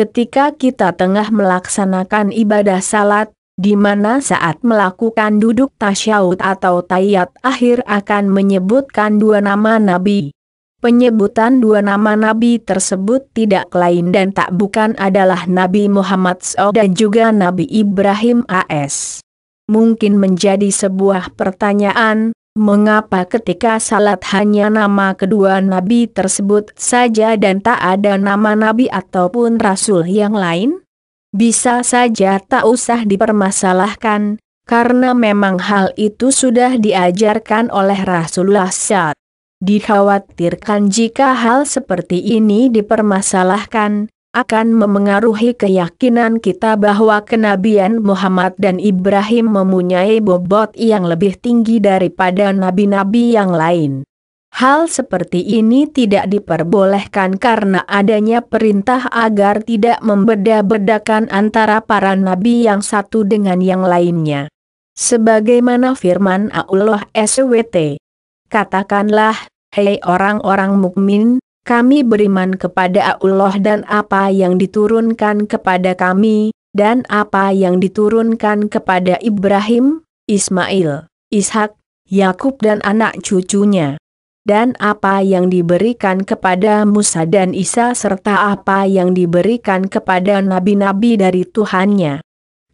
Ketika kita tengah melaksanakan ibadah salat, di mana saat melakukan duduk tasyaud atau tayat akhir akan menyebutkan dua nama Nabi. Penyebutan dua nama Nabi tersebut tidak lain dan tak bukan adalah Nabi Muhammad SAW dan juga Nabi Ibrahim AS. Mungkin menjadi sebuah pertanyaan, Mengapa ketika salat hanya nama kedua nabi tersebut saja dan tak ada nama nabi ataupun rasul yang lain? Bisa saja tak usah dipermasalahkan, karena memang hal itu sudah diajarkan oleh Rasulullah SAW. Dikhawatirkan jika hal seperti ini dipermasalahkan, akan memengaruhi keyakinan kita bahwa kenabian Muhammad dan Ibrahim mempunyai bobot yang lebih tinggi daripada nabi-nabi yang lain. Hal seperti ini tidak diperbolehkan karena adanya perintah agar tidak membeda-bedakan antara para nabi yang satu dengan yang lainnya. Sebagaimana firman Allah SWT. Katakanlah, hei orang-orang mukmin, kami beriman kepada Allah dan apa yang diturunkan kepada kami, dan apa yang diturunkan kepada Ibrahim, Ismail, Ishak, Yakub dan anak cucunya. Dan apa yang diberikan kepada Musa dan Isa serta apa yang diberikan kepada nabi-nabi dari Tuhannya.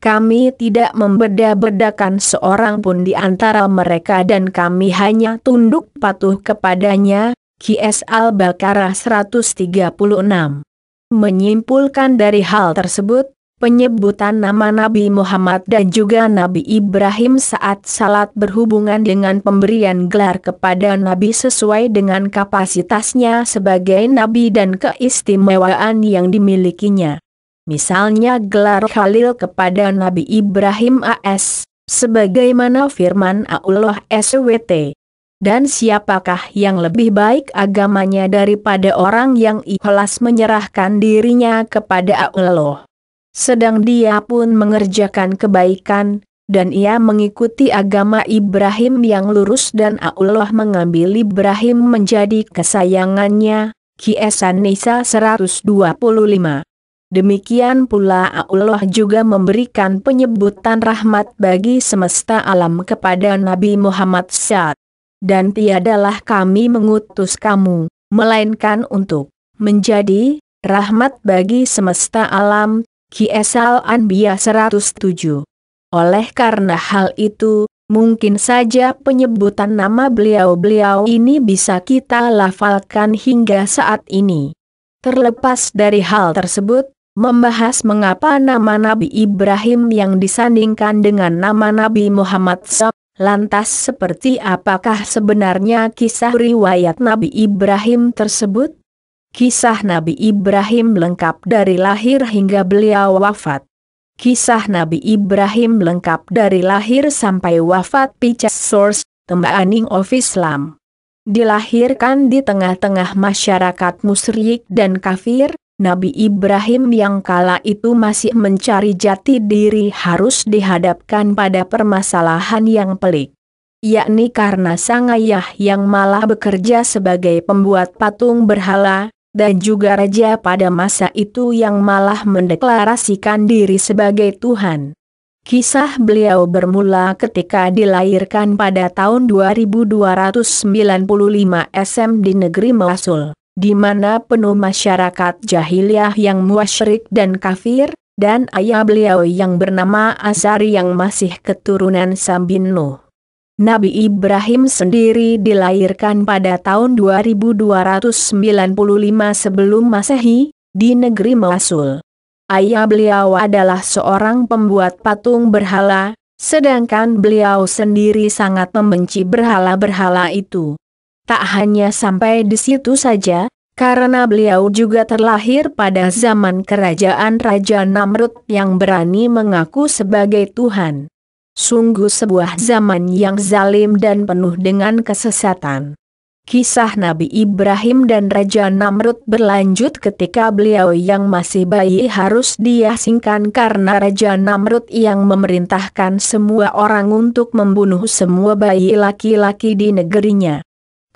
Kami tidak membeda-bedakan seorang pun di antara mereka dan kami hanya tunduk patuh kepadanya, QS Al-Baqarah 136. Menyimpulkan dari hal tersebut, penyebutan nama Nabi Muhammad dan juga Nabi Ibrahim saat salat berhubungan dengan pemberian gelar kepada Nabi sesuai dengan kapasitasnya sebagai Nabi dan keistimewaan yang dimilikinya. Misalnya gelar Khalil kepada Nabi Ibrahim AS, sebagaimana firman Allah SWT dan siapakah yang lebih baik agamanya daripada orang yang ikhlas menyerahkan dirinya kepada Allah? Sedang dia pun mengerjakan kebaikan, dan ia mengikuti agama Ibrahim yang lurus dan Allah mengambil Ibrahim menjadi kesayangannya, Kiesan Nisa 125. Demikian pula Allah juga memberikan penyebutan rahmat bagi semesta alam kepada Nabi Muhammad SAW dan tiadalah kami mengutus kamu, melainkan untuk menjadi rahmat bagi semesta alam, Kiesal Anbiya 107. Oleh karena hal itu, mungkin saja penyebutan nama beliau-beliau ini bisa kita lafalkan hingga saat ini. Terlepas dari hal tersebut, membahas mengapa nama Nabi Ibrahim yang disandingkan dengan nama Nabi Muhammad SAW Lantas seperti apakah sebenarnya kisah riwayat Nabi Ibrahim tersebut? Kisah Nabi Ibrahim lengkap dari lahir hingga beliau wafat. Kisah Nabi Ibrahim lengkap dari lahir sampai wafat Pichas Source, Tembaaning of Islam. Dilahirkan di tengah-tengah masyarakat musyrik dan kafir, Nabi Ibrahim yang kala itu masih mencari jati diri harus dihadapkan pada permasalahan yang pelik. Yakni karena sang ayah yang malah bekerja sebagai pembuat patung berhala, dan juga raja pada masa itu yang malah mendeklarasikan diri sebagai Tuhan. Kisah beliau bermula ketika dilahirkan pada tahun 2295 SM di negeri Melasul di mana penuh masyarakat jahiliyah yang muasyrik dan kafir, dan ayah beliau yang bernama Azari yang masih keturunan Sambin Nuh. Nabi Ibrahim sendiri dilahirkan pada tahun 2295 sebelum masehi, di negeri Mosul. Ayah beliau adalah seorang pembuat patung berhala, sedangkan beliau sendiri sangat membenci berhala-berhala itu. Tak hanya sampai di situ saja, karena beliau juga terlahir pada zaman kerajaan Raja Namrud yang berani mengaku sebagai Tuhan. Sungguh sebuah zaman yang zalim dan penuh dengan kesesatan. Kisah Nabi Ibrahim dan Raja Namrud berlanjut ketika beliau yang masih bayi harus diasingkan karena Raja Namrud yang memerintahkan semua orang untuk membunuh semua bayi laki-laki di negerinya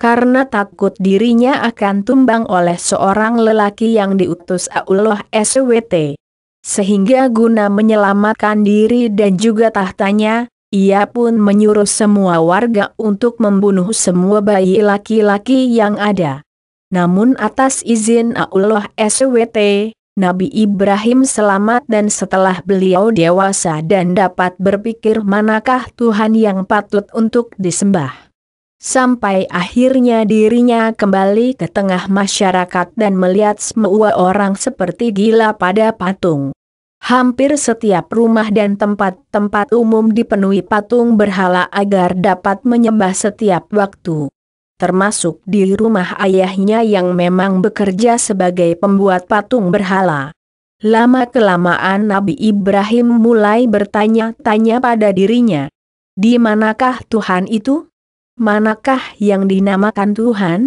karena takut dirinya akan tumbang oleh seorang lelaki yang diutus Allah SWT. Sehingga guna menyelamatkan diri dan juga tahtanya, ia pun menyuruh semua warga untuk membunuh semua bayi laki-laki yang ada. Namun atas izin Allah SWT, Nabi Ibrahim selamat dan setelah beliau dewasa dan dapat berpikir manakah Tuhan yang patut untuk disembah. Sampai akhirnya dirinya kembali ke tengah masyarakat dan melihat semua orang seperti gila pada patung. Hampir setiap rumah dan tempat-tempat umum dipenuhi patung berhala agar dapat menyembah setiap waktu. Termasuk di rumah ayahnya yang memang bekerja sebagai pembuat patung berhala. Lama-kelamaan Nabi Ibrahim mulai bertanya-tanya pada dirinya. Di manakah Tuhan itu? manakah yang dinamakan Tuhan?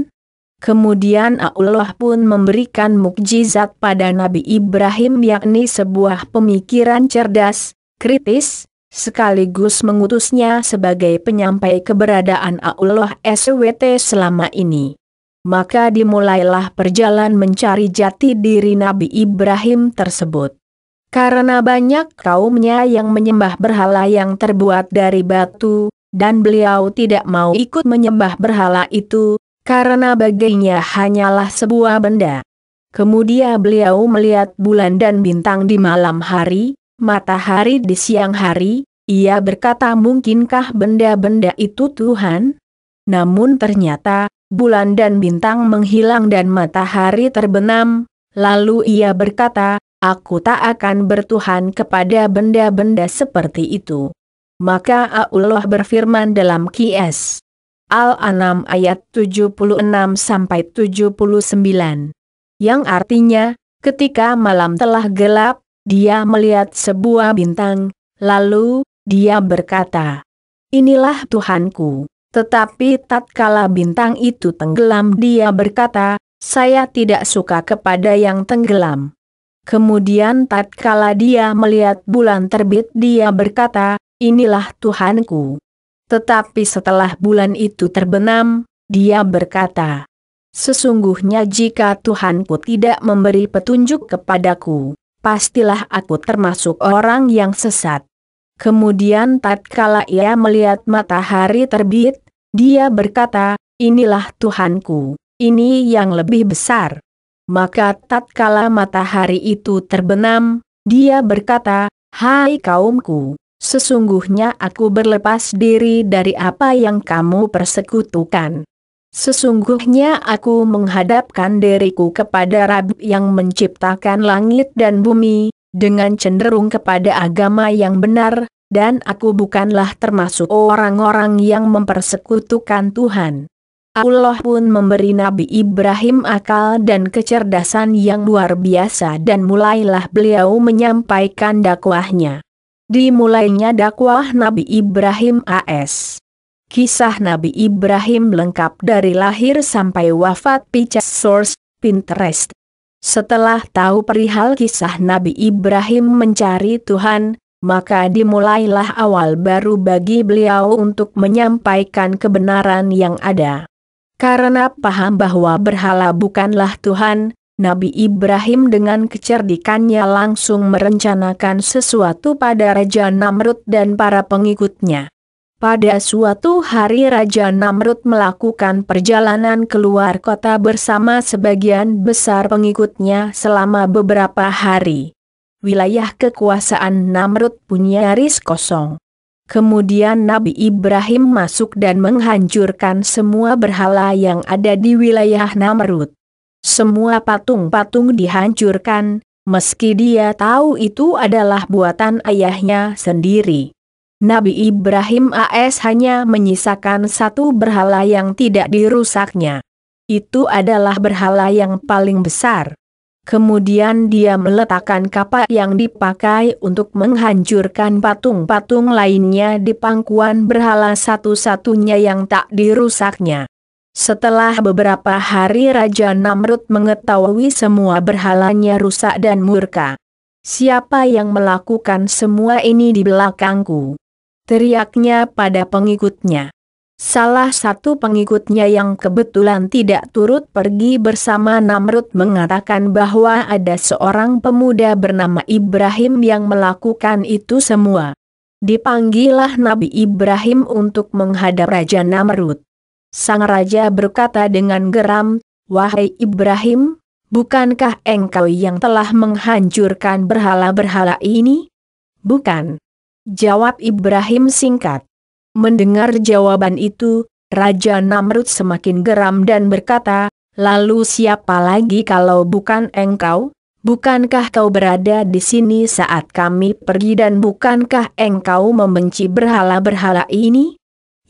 Kemudian Allah pun memberikan mukjizat pada Nabi Ibrahim yakni sebuah pemikiran cerdas, kritis, sekaligus mengutusnya sebagai penyampai keberadaan Allah SWT selama ini. Maka dimulailah perjalanan mencari jati diri Nabi Ibrahim tersebut. Karena banyak kaumnya yang menyembah berhala yang terbuat dari batu, dan beliau tidak mau ikut menyembah berhala itu, karena baginya hanyalah sebuah benda. Kemudian beliau melihat bulan dan bintang di malam hari, matahari di siang hari, ia berkata mungkinkah benda-benda itu Tuhan? Namun ternyata, bulan dan bintang menghilang dan matahari terbenam, lalu ia berkata, aku tak akan bertuhan kepada benda-benda seperti itu maka Allah berfirman dalam Qs. Al-An'am ayat 76 sampai 79. Yang artinya, ketika malam telah gelap, dia melihat sebuah bintang, lalu dia berkata, "Inilah Tuhanku." Tetapi tatkala bintang itu tenggelam dia berkata, saya tidak suka kepada yang tenggelam. Kemudian tatkala dia melihat bulan terbit dia berkata, inilah Tuhanku. Tetapi setelah bulan itu terbenam, dia berkata, Sesungguhnya jika Tuhanku tidak memberi petunjuk kepadaku, pastilah aku termasuk orang yang sesat. Kemudian tatkala ia melihat matahari terbit, dia berkata, inilah Tuhanku, ini yang lebih besar. Maka tatkala matahari itu terbenam, dia berkata, hai kaumku, Sesungguhnya aku berlepas diri dari apa yang kamu persekutukan. Sesungguhnya aku menghadapkan diriku kepada Rabu yang menciptakan langit dan bumi, dengan cenderung kepada agama yang benar, dan aku bukanlah termasuk orang-orang yang mempersekutukan Tuhan. Allah pun memberi Nabi Ibrahim akal dan kecerdasan yang luar biasa dan mulailah beliau menyampaikan dakwahnya. Dimulainya dakwah Nabi Ibrahim AS. Kisah Nabi Ibrahim lengkap dari lahir sampai wafat Picas Source, Pinterest. Setelah tahu perihal kisah Nabi Ibrahim mencari Tuhan, maka dimulailah awal baru bagi beliau untuk menyampaikan kebenaran yang ada. Karena paham bahwa berhala bukanlah Tuhan, Nabi Ibrahim dengan kecerdikannya langsung merencanakan sesuatu pada Raja Namrud dan para pengikutnya. Pada suatu hari Raja Namrud melakukan perjalanan keluar kota bersama sebagian besar pengikutnya selama beberapa hari. Wilayah kekuasaan Namrud punya nyaris kosong. Kemudian Nabi Ibrahim masuk dan menghancurkan semua berhala yang ada di wilayah Namrud. Semua patung-patung dihancurkan, meski dia tahu itu adalah buatan ayahnya sendiri. Nabi Ibrahim AS hanya menyisakan satu berhala yang tidak dirusaknya. Itu adalah berhala yang paling besar. Kemudian dia meletakkan kapak yang dipakai untuk menghancurkan patung-patung lainnya di pangkuan berhala satu-satunya yang tak dirusaknya. Setelah beberapa hari Raja Namrud mengetahui semua berhalanya rusak dan murka. Siapa yang melakukan semua ini di belakangku? Teriaknya pada pengikutnya. Salah satu pengikutnya yang kebetulan tidak turut pergi bersama Namrud mengatakan bahwa ada seorang pemuda bernama Ibrahim yang melakukan itu semua. Dipanggillah Nabi Ibrahim untuk menghadap Raja Namrud. Sang Raja berkata dengan geram, Wahai Ibrahim, bukankah engkau yang telah menghancurkan berhala-berhala ini? Bukan. Jawab Ibrahim singkat. Mendengar jawaban itu, Raja Namrud semakin geram dan berkata, Lalu siapa lagi kalau bukan engkau? Bukankah kau berada di sini saat kami pergi dan bukankah engkau membenci berhala-berhala ini?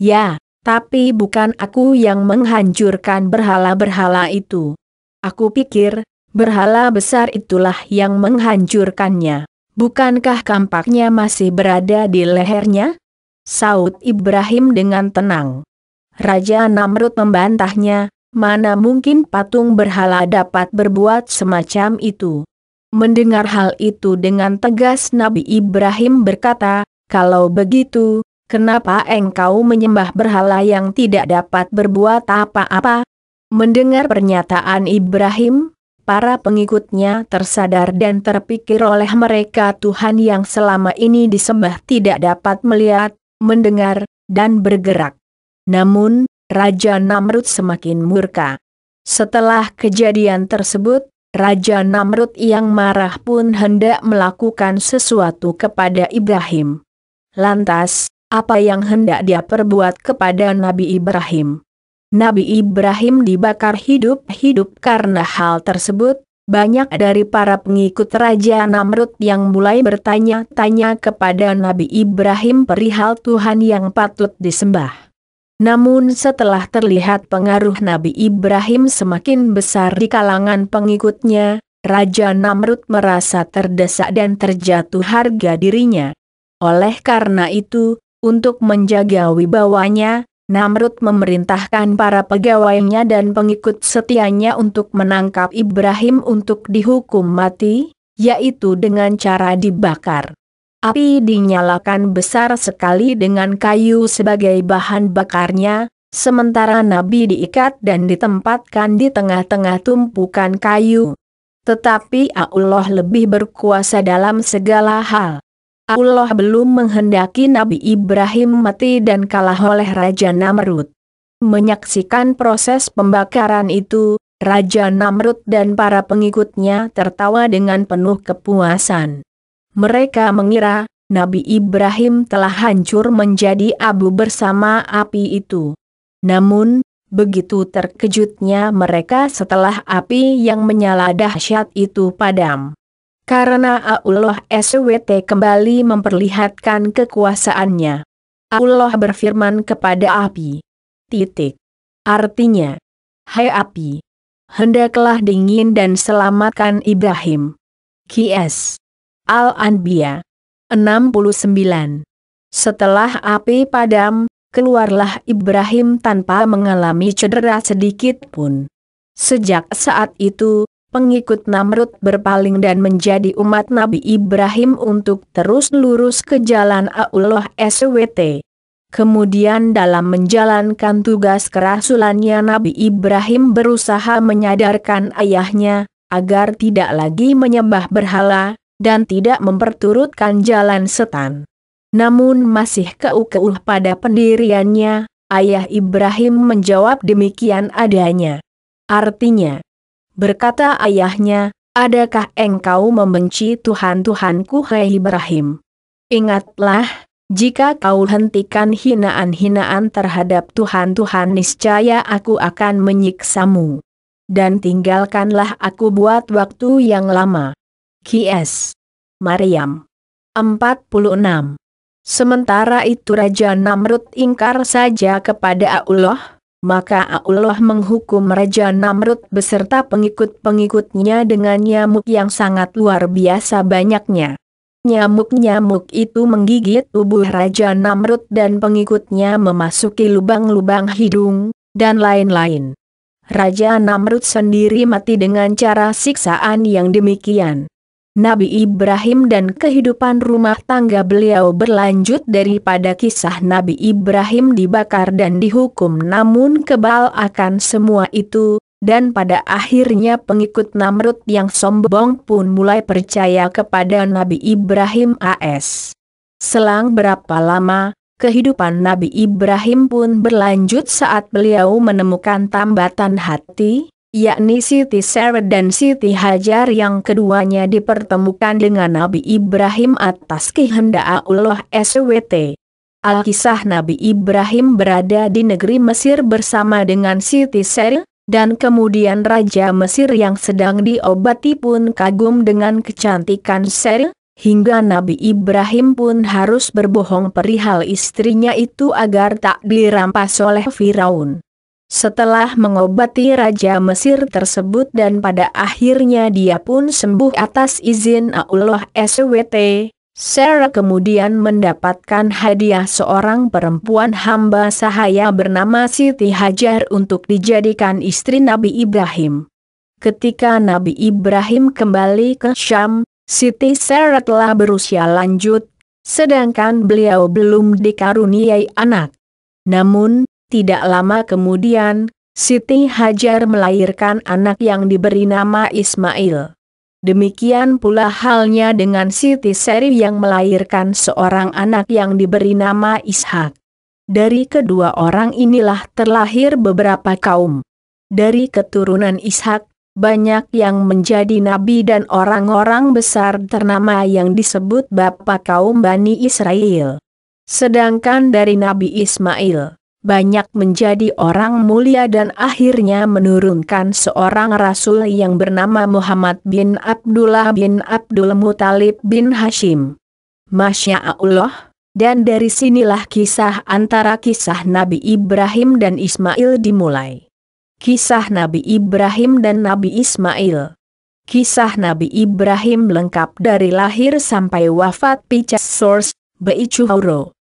Ya, tapi bukan aku yang menghancurkan berhala-berhala itu. Aku pikir, berhala besar itulah yang menghancurkannya. Bukankah kampaknya masih berada di lehernya? Saud Ibrahim dengan tenang. Raja Namrud membantahnya, mana mungkin patung berhala dapat berbuat semacam itu. Mendengar hal itu dengan tegas Nabi Ibrahim berkata, kalau begitu, Kenapa engkau menyembah berhala yang tidak dapat berbuat apa-apa? Mendengar pernyataan Ibrahim, para pengikutnya tersadar dan terpikir oleh mereka Tuhan yang selama ini disembah tidak dapat melihat, mendengar, dan bergerak. Namun, Raja Namrud semakin murka. Setelah kejadian tersebut, Raja Namrud yang marah pun hendak melakukan sesuatu kepada Ibrahim. Lantas, apa yang hendak dia perbuat kepada Nabi Ibrahim. Nabi Ibrahim dibakar hidup-hidup karena hal tersebut, banyak dari para pengikut Raja Namrud yang mulai bertanya-tanya kepada Nabi Ibrahim perihal Tuhan yang patut disembah. Namun setelah terlihat pengaruh Nabi Ibrahim semakin besar di kalangan pengikutnya, Raja Namrud merasa terdesak dan terjatuh harga dirinya. Oleh karena itu, untuk menjaga wibawanya, Namrud memerintahkan para pegawainya dan pengikut setianya untuk menangkap Ibrahim untuk dihukum mati, yaitu dengan cara dibakar. Api dinyalakan besar sekali dengan kayu sebagai bahan bakarnya, sementara Nabi diikat dan ditempatkan di tengah-tengah tumpukan kayu. Tetapi Allah lebih berkuasa dalam segala hal. Allah belum menghendaki Nabi Ibrahim mati dan kalah oleh Raja Namrud. Menyaksikan proses pembakaran itu, Raja Namrud dan para pengikutnya tertawa dengan penuh kepuasan. Mereka mengira, Nabi Ibrahim telah hancur menjadi abu bersama api itu. Namun, begitu terkejutnya mereka setelah api yang menyala dahsyat itu padam. Karena Allah SWT kembali memperlihatkan kekuasaannya. Allah berfirman kepada api. Titik. Artinya, Hai api, hendaklah dingin dan selamatkan Ibrahim. Qs. Al-Anbiya 69 Setelah api padam, keluarlah Ibrahim tanpa mengalami cedera sedikit pun. Sejak saat itu, pengikut Namrud berpaling dan menjadi umat Nabi Ibrahim untuk terus lurus ke jalan Allah SWT. Kemudian dalam menjalankan tugas kerasulannya Nabi Ibrahim berusaha menyadarkan ayahnya, agar tidak lagi menyembah berhala, dan tidak memperturutkan jalan setan. Namun masih keuh pada pendiriannya, ayah Ibrahim menjawab demikian adanya. Artinya, berkata ayahnya, adakah engkau membenci Tuhan-Tuhanku Hei Ibrahim? Ingatlah, jika kau hentikan hinaan-hinaan terhadap Tuhan-Tuhan niscaya aku akan menyiksamu. Dan tinggalkanlah aku buat waktu yang lama. Kies. Mariam. 46. Sementara itu Raja Namrud ingkar saja kepada Allah, maka Allah menghukum Raja Namrud beserta pengikut-pengikutnya dengan nyamuk yang sangat luar biasa banyaknya. Nyamuk-nyamuk itu menggigit tubuh Raja Namrud dan pengikutnya memasuki lubang-lubang hidung, dan lain-lain. Raja Namrud sendiri mati dengan cara siksaan yang demikian. Nabi Ibrahim dan kehidupan rumah tangga beliau berlanjut daripada kisah Nabi Ibrahim dibakar dan dihukum namun kebal akan semua itu, dan pada akhirnya pengikut Namrud yang sombong pun mulai percaya kepada Nabi Ibrahim AS. Selang berapa lama, kehidupan Nabi Ibrahim pun berlanjut saat beliau menemukan tambatan hati, yakni Siti Seret dan Siti Hajar yang keduanya dipertemukan dengan Nabi Ibrahim atas kehendak Allah SWT. Alkisah Nabi Ibrahim berada di negeri Mesir bersama dengan Siti Seret, dan kemudian Raja Mesir yang sedang diobati pun kagum dengan kecantikan Seret, hingga Nabi Ibrahim pun harus berbohong perihal istrinya itu agar tak dirampas oleh Firaun. Setelah mengobati Raja Mesir tersebut dan pada akhirnya dia pun sembuh atas izin Allah SWT, Sarah kemudian mendapatkan hadiah seorang perempuan hamba sahaya bernama Siti Hajar untuk dijadikan istri Nabi Ibrahim. Ketika Nabi Ibrahim kembali ke Syam, Siti Sarah telah berusia lanjut, sedangkan beliau belum dikaruniai anak. Namun, tidak lama kemudian, Siti Hajar melahirkan anak yang diberi nama Ismail. Demikian pula halnya dengan Siti Seri yang melahirkan seorang anak yang diberi nama Ishak. Dari kedua orang inilah terlahir beberapa kaum. Dari keturunan Ishak, banyak yang menjadi nabi dan orang-orang besar ternama yang disebut Bapak kaum Bani Israel. Sedangkan dari Nabi Ismail, banyak menjadi orang mulia dan akhirnya menurunkan seorang rasul yang bernama Muhammad bin Abdullah bin Abdul Muthalib bin Hashim. Masya Allah, dan dari sinilah kisah antara kisah Nabi Ibrahim dan Ismail dimulai. Kisah Nabi Ibrahim dan Nabi Ismail Kisah Nabi Ibrahim lengkap dari lahir sampai wafat Pichas Source, Beicuhauro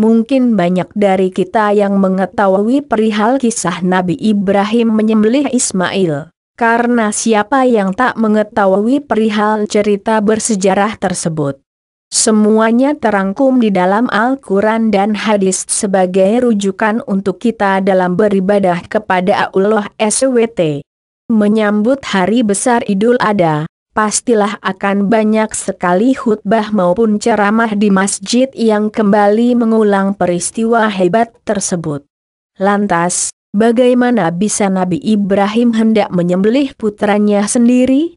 Mungkin banyak dari kita yang mengetahui perihal kisah Nabi Ibrahim menyembelih Ismail. Karena siapa yang tak mengetahui perihal cerita bersejarah tersebut. Semuanya terangkum di dalam Al-Quran dan hadis sebagai rujukan untuk kita dalam beribadah kepada Allah SWT. Menyambut hari besar Idul Adha, pastilah akan banyak sekali khutbah maupun ceramah di masjid yang kembali mengulang peristiwa hebat tersebut. Lantas, bagaimana bisa Nabi Ibrahim hendak menyembelih putranya sendiri?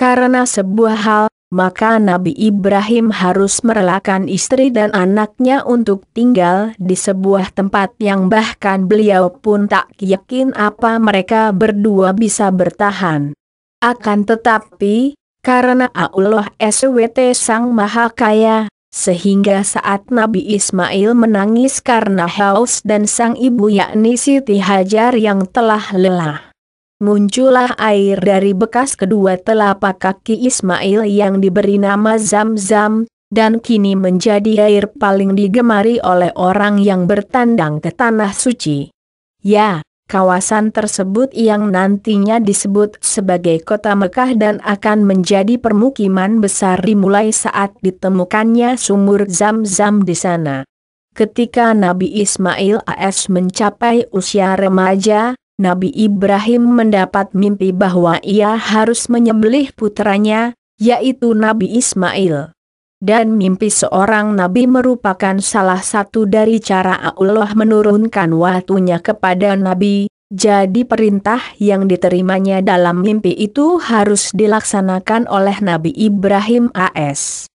Karena sebuah hal, maka Nabi Ibrahim harus merelakan istri dan anaknya untuk tinggal di sebuah tempat yang bahkan beliau pun tak yakin apa mereka berdua bisa bertahan. Akan tetapi, karena Allah SWT Sang Maha Kaya, sehingga saat Nabi Ismail menangis karena haus dan sang ibu yakni Siti Hajar yang telah lelah. Muncullah air dari bekas kedua telapak kaki Ismail yang diberi nama Zam-Zam, dan kini menjadi air paling digemari oleh orang yang bertandang ke tanah suci. Ya, kawasan tersebut yang nantinya disebut sebagai kota Mekah dan akan menjadi permukiman besar dimulai saat ditemukannya sumur zam-zam di sana. Ketika Nabi Ismail AS mencapai usia remaja, Nabi Ibrahim mendapat mimpi bahwa ia harus menyembelih putranya, yaitu Nabi Ismail. Dan mimpi seorang nabi merupakan salah satu dari cara Allah menurunkan waktunya kepada nabi, jadi perintah yang diterimanya dalam mimpi itu harus dilaksanakan oleh Nabi Ibrahim AS.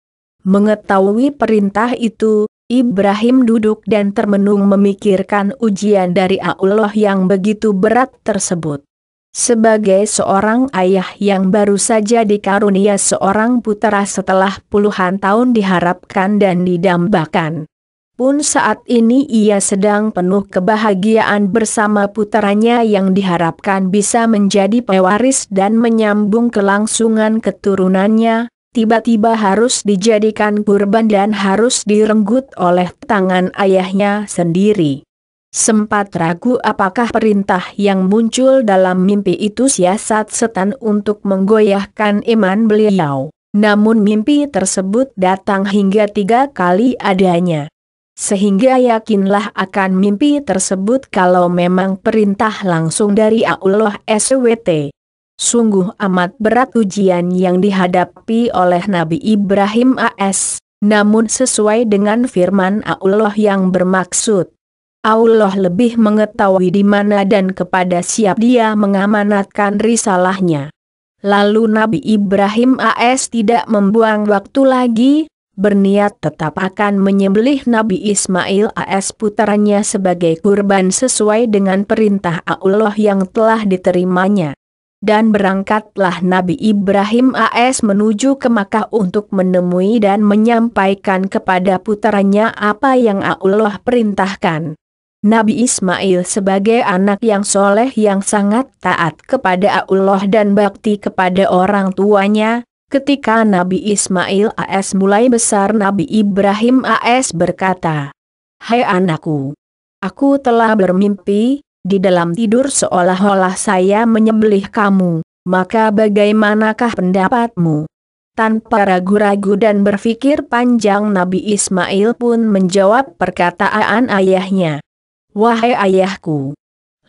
Mengetahui perintah itu, Ibrahim duduk dan termenung memikirkan ujian dari Allah yang begitu berat tersebut. Sebagai seorang ayah yang baru saja dikarunia seorang putera setelah puluhan tahun diharapkan dan didambakan. Pun saat ini ia sedang penuh kebahagiaan bersama puteranya yang diharapkan bisa menjadi pewaris dan menyambung kelangsungan keturunannya, tiba-tiba harus dijadikan kurban dan harus direnggut oleh tangan ayahnya sendiri. Sempat ragu apakah perintah yang muncul dalam mimpi itu siasat setan untuk menggoyahkan iman beliau. Namun mimpi tersebut datang hingga tiga kali adanya. Sehingga yakinlah akan mimpi tersebut kalau memang perintah langsung dari Allah SWT. Sungguh amat berat ujian yang dihadapi oleh Nabi Ibrahim AS, namun sesuai dengan firman Allah yang bermaksud Allah lebih mengetahui di mana dan kepada siap dia mengamanatkan risalahnya. Lalu Nabi Ibrahim AS tidak membuang waktu lagi, berniat tetap akan menyembelih Nabi Ismail AS putarannya sebagai kurban sesuai dengan perintah Allah yang telah diterimanya. Dan berangkatlah Nabi Ibrahim AS menuju ke Makkah untuk menemui dan menyampaikan kepada putaranya apa yang Allah perintahkan. Nabi Ismail sebagai anak yang soleh yang sangat taat kepada Allah dan bakti kepada orang tuanya, ketika Nabi Ismail AS mulai besar Nabi Ibrahim AS berkata, Hai anakku, aku telah bermimpi, di dalam tidur seolah-olah saya menyembelih kamu, maka bagaimanakah pendapatmu? Tanpa ragu-ragu dan berpikir panjang Nabi Ismail pun menjawab perkataan ayahnya. Wahai ayahku,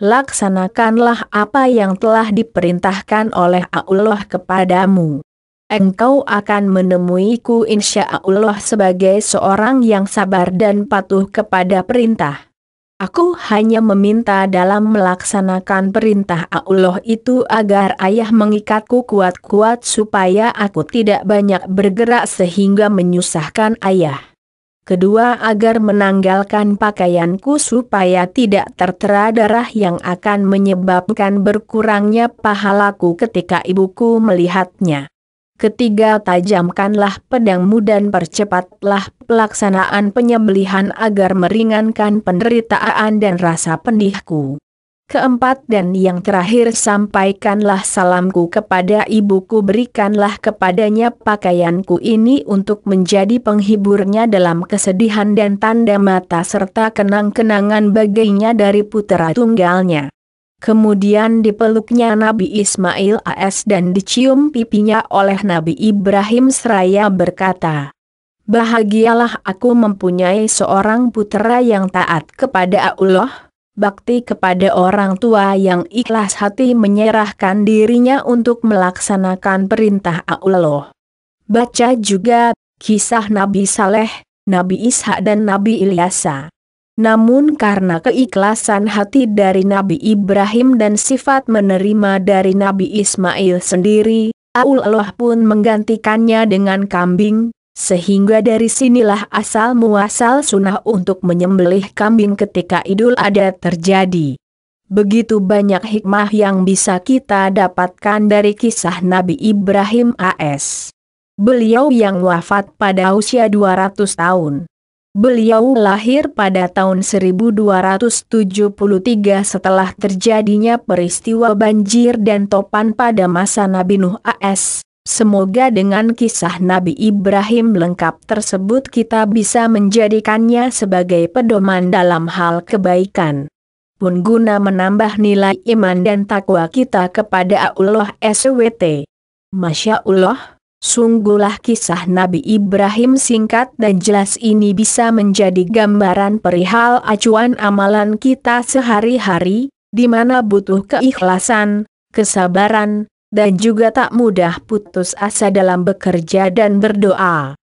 laksanakanlah apa yang telah diperintahkan oleh Allah kepadamu. Engkau akan menemuiku insya Allah sebagai seorang yang sabar dan patuh kepada perintah. Aku hanya meminta dalam melaksanakan perintah Allah itu agar ayah mengikatku kuat-kuat supaya aku tidak banyak bergerak sehingga menyusahkan ayah kedua agar menanggalkan pakaianku supaya tidak tertera darah yang akan menyebabkan berkurangnya pahalaku ketika ibuku melihatnya. Ketiga tajamkanlah pedangmu dan percepatlah pelaksanaan penyembelihan agar meringankan penderitaan dan rasa pendihku. Keempat dan yang terakhir sampaikanlah salamku kepada ibuku berikanlah kepadanya pakaianku ini untuk menjadi penghiburnya dalam kesedihan dan tanda mata serta kenang-kenangan baginya dari putera tunggalnya. Kemudian dipeluknya Nabi Ismail AS dan dicium pipinya oleh Nabi Ibrahim seraya berkata, Bahagialah aku mempunyai seorang putera yang taat kepada Allah, bakti kepada orang tua yang ikhlas hati menyerahkan dirinya untuk melaksanakan perintah Allah. Baca juga kisah Nabi Saleh, Nabi Ishak dan Nabi Ilyasa. Namun karena keikhlasan hati dari Nabi Ibrahim dan sifat menerima dari Nabi Ismail sendiri, Allah pun menggantikannya dengan kambing, sehingga dari sinilah asal muasal sunnah untuk menyembelih kambing ketika idul Adha terjadi. Begitu banyak hikmah yang bisa kita dapatkan dari kisah Nabi Ibrahim AS. Beliau yang wafat pada usia 200 tahun. Beliau lahir pada tahun 1273 setelah terjadinya peristiwa banjir dan topan pada masa Nabi Nuh AS. Semoga dengan kisah Nabi Ibrahim lengkap tersebut kita bisa menjadikannya sebagai pedoman dalam hal kebaikan. Pun guna menambah nilai iman dan takwa kita kepada Allah SWT. Masya Allah, sungguhlah kisah Nabi Ibrahim singkat dan jelas ini bisa menjadi gambaran perihal acuan amalan kita sehari-hari, di mana butuh keikhlasan, kesabaran, dan juga tak mudah putus asa dalam bekerja dan berdoa.